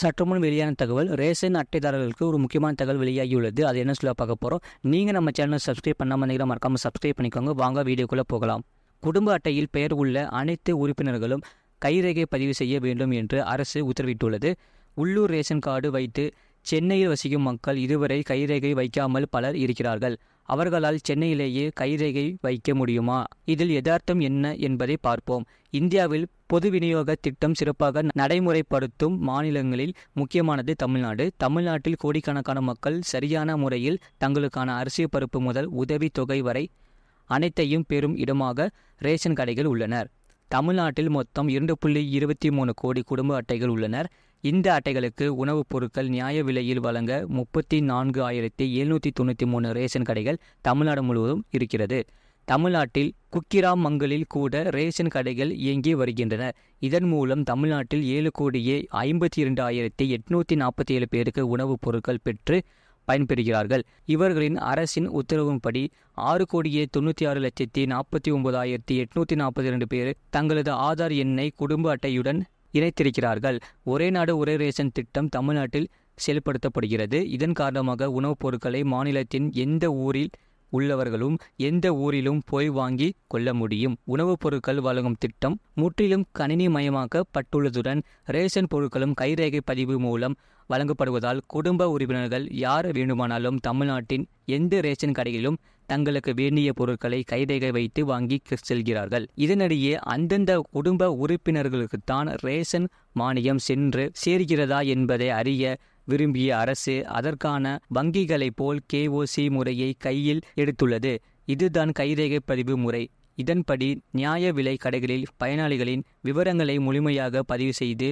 சற்றுமுன் வெளியான தகவல் ரேஷன் அட்டைதாரர்களுக்கு ஒரு முக்கியமான தகவல் வெளியாகியுள்ளது அது என்ன சொல்ல பார்க்க போகிறோம் நீங்கள் நம்ம சேனலை சப்ஸ்கிரைப் பண்ணாமல் நீங்கள் மறக்காமல் சப்ஸ்கிரைப் பண்ணிக்கோங்க வாங்க வீடியோக்குள்ளே போகலாம் குடும்ப அட்டையில் பெயர் உள்ள அனைத்து உறுப்பினர்களும் கைரேகை பதிவு செய்ய வேண்டும் என்று அரசு உத்தரவிட்டுள்ளது உள்ளூர் ரேஷன் கார்டு வைத்து சென்னையில் வசிக்கும் மக்கள் இதுவரை கைரேகை வைக்காமல் பலர் இருக்கிறார்கள் அவர்களால் சென்னையிலேயே கைரேகை வைக்க முடியுமா இதில் யதார்த்தம் என்ன என்பதை பார்ப்போம் இந்தியாவில் பொது விநியோக திட்டம் சிறப்பாக நடைமுறைப்படுத்தும் மாநிலங்களில் முக்கியமானது தமிழ்நாடு தமிழ்நாட்டில் கோடிக்கணக்கான மக்கள் சரியான முறையில் தங்களுக்கான அரிசி பருப்பு முதல் உதவி தொகை வரை அனைத்தையும் பெறும் இடமாக ரேஷன் கடைகள் உள்ளனர் தமிழ்நாட்டில் மொத்தம் இரண்டு புள்ளி இருபத்தி மூணு கோடி குடும்ப அட்டைகள் உள்ளனர் இந்த அட்டைகளுக்கு உணவுப் பொருட்கள் நியாய விலையில் வழங்க முப்பத்தி நான்கு ஆயிரத்தி எழுநூற்றி தொண்ணூற்றி மூணு ரேஷன் கடைகள் தமிழ்நாடு முழுவதும் இருக்கிறது தமிழ்நாட்டில் குக்கிராமங்களில் கூட ரேஷன் கடைகள் இயங்கி வருகின்றன இதன் மூலம் தமிழ்நாட்டில் ஏழு கோடியே ஐம்பத்தி இரண்டு ஆயிரத்தி எட்நூற்றி நாற்பத்தி ஏழு பேருக்கு உணவுப் பொருட்கள் பெற்று பயன்பெறுகிறார்கள் இவர்களின் அரசின் உத்தரவின்படி ஆறு கோடியே தொண்ணூற்றி ஆறு லட்சத்தி நாற்பத்தி ஒன்பதாயிரத்தி எட்நூற்றி நாற்பத்தி இரண்டு பேர் தங்களது ஆதார் எண்ணை குடும்ப அட்டையுடன் இணைத்திருக்கிறார்கள் ஒரே நாடு ஒரே ரேஷன் திட்டம் தமிழ்நாட்டில் செயல்படுத்தப்படுகிறது இதன் காரணமாக உணவுப் பொருட்களை மாநிலத்தின் எந்த ஊரில் உள்ளவர்களும் எந்த ஊரிலும் போய் வாங்கி கொள்ள முடியும் உணவுப் பொருட்கள் வழங்கும் திட்டம் முற்றிலும் கணினிமயமாக்கப்பட்டுள்ளதுடன் ரேஷன் பொருட்களும் கைரேகை பதிவு மூலம் வழங்கப்படுவதால் குடும்ப உறுப்பினர்கள் யார் வேண்டுமானாலும் தமிழ்நாட்டின் எந்த ரேஷன் கடையிலும் தங்களுக்கு வேண்டிய பொருட்களை கைரேகை வைத்து வாங்கி செல்கிறார்கள் இதனிடையே அந்தந்த குடும்ப உறுப்பினர்களுக்குத்தான் ரேஷன் மானியம் சென்று சேர்கிறதா என்பதை அறிய விரும்பிய அரசு அதற்கான வங்கிகளைப் போல் கேஓசி முறையை கையில் எடுத்துள்ளது இதுதான் கைரேகை பதிவு முறை இதன்படி நியாய விலை கடைகளில் பயனாளிகளின் விவரங்களை முழுமையாக பதிவு செய்து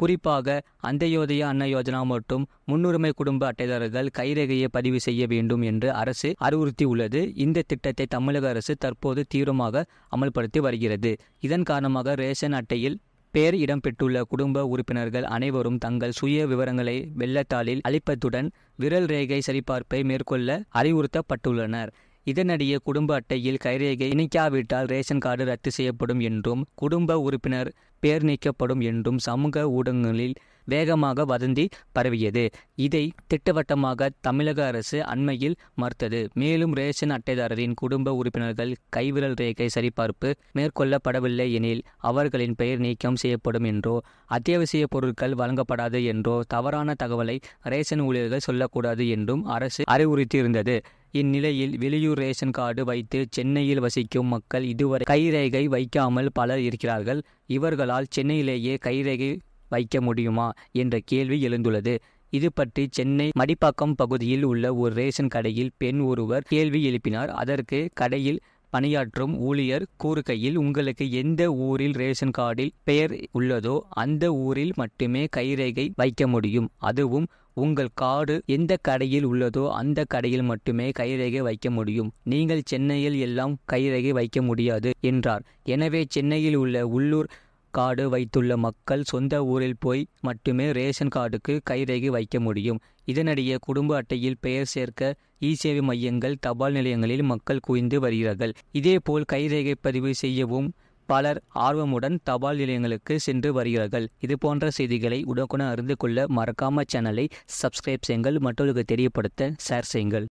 குறிப்பாக அந்தயோதய அன்ன யோஜனா மற்றும் முன்னுரிமை குடும்ப அட்டைதாரர்கள் கைரேகையை பதிவு செய்ய வேண்டும் என்று அரசு அறிவுறுத்தியுள்ளது இந்த திட்டத்தை தமிழக அரசு தற்போது தீவிரமாக அமல்படுத்தி வருகிறது இதன் காரணமாக ரேஷன் அட்டையில் பேர் இடம்பெற்றுள்ள குடும்ப உறுப்பினர்கள் அனைவரும் தங்கள் சுய விவரங்களை வெள்ளத்தாளில் அளிப்பதுடன் விரல் ரேகை சரிபார்ப்பை மேற்கொள்ள அறிவுறுத்தப்பட்டுள்ளனர் இதனிடையே குடும்ப அட்டையில் கைரேகை இணைக்காவிட்டால் ரேஷன் கார்டு ரத்து செய்யப்படும் என்றும் குடும்ப உறுப்பினர் பேர் நீக்கப்படும் என்றும் சமூக ஊடகங்களில் வேகமாக வதந்தி பரவியது இதை திட்டவட்டமாக தமிழக அரசு அண்மையில் மறுத்தது மேலும் ரேஷன் அட்டைதாரரின் குடும்ப உறுப்பினர்கள் கைவிரல் ரேகை சரிபார்ப்பு மேற்கொள்ளப்படவில்லை எனில் அவர்களின் பெயர் நீக்கம் செய்யப்படும் என்றோ அத்தியாவசிய பொருட்கள் வழங்கப்படாது என்றோ தவறான தகவலை ரேஷன் ஊழியர்கள் சொல்லக்கூடாது என்றும் அரசு அறிவுறுத்தியிருந்தது இந்நிலையில் வெளியூர் ரேஷன் கார்டு வைத்து சென்னையில் வசிக்கும் மக்கள் இதுவரை கைரேகை வைக்காமல் பலர் இருக்கிறார்கள் இவர்களால் சென்னையிலேயே கைரேகை வைக்க முடியுமா என்ற கேள்வி எழுந்துள்ளது இது பற்றி சென்னை மடிப்பாக்கம் பகுதியில் உள்ள ஒரு ரேஷன் கடையில் பெண் ஒருவர் கேள்வி எழுப்பினார் அதற்கு கடையில் பணியாற்றும் ஊழியர் கூறுகையில் உங்களுக்கு எந்த ஊரில் ரேஷன் கார்டில் பெயர் உள்ளதோ அந்த ஊரில் மட்டுமே கைரேகை வைக்க முடியும் அதுவும் உங்கள் கார்டு எந்த கடையில் உள்ளதோ அந்த கடையில் மட்டுமே கைரேகை வைக்க முடியும் நீங்கள் சென்னையில் எல்லாம் கைரேகை வைக்க முடியாது என்றார் எனவே சென்னையில் உள்ள உள்ளூர் கார்டு வைத்துள்ள மக்கள் சொந்த ஊரில் போய் மட்டுமே ரேஷன் கார்டுக்கு கைரேகை வைக்க முடியும் இதனிடையே குடும்ப அட்டையில் பெயர் சேர்க்க இ சேவை மையங்கள் தபால் நிலையங்களில் மக்கள் குவிந்து வருகிறார்கள் இதேபோல் கைரேகை பதிவு செய்யவும் பலர் ஆர்வமுடன் தபால் நிலையங்களுக்கு சென்று வருகிறார்கள் இது போன்ற செய்திகளை உடனுக்குடன் அறிந்து கொள்ள மறக்காம சேனலை சப்ஸ்கிரைப் செய்யுங்கள் மற்றவர்களுக்கு தெரியப்படுத்த ஷேர் செய்யுங்கள்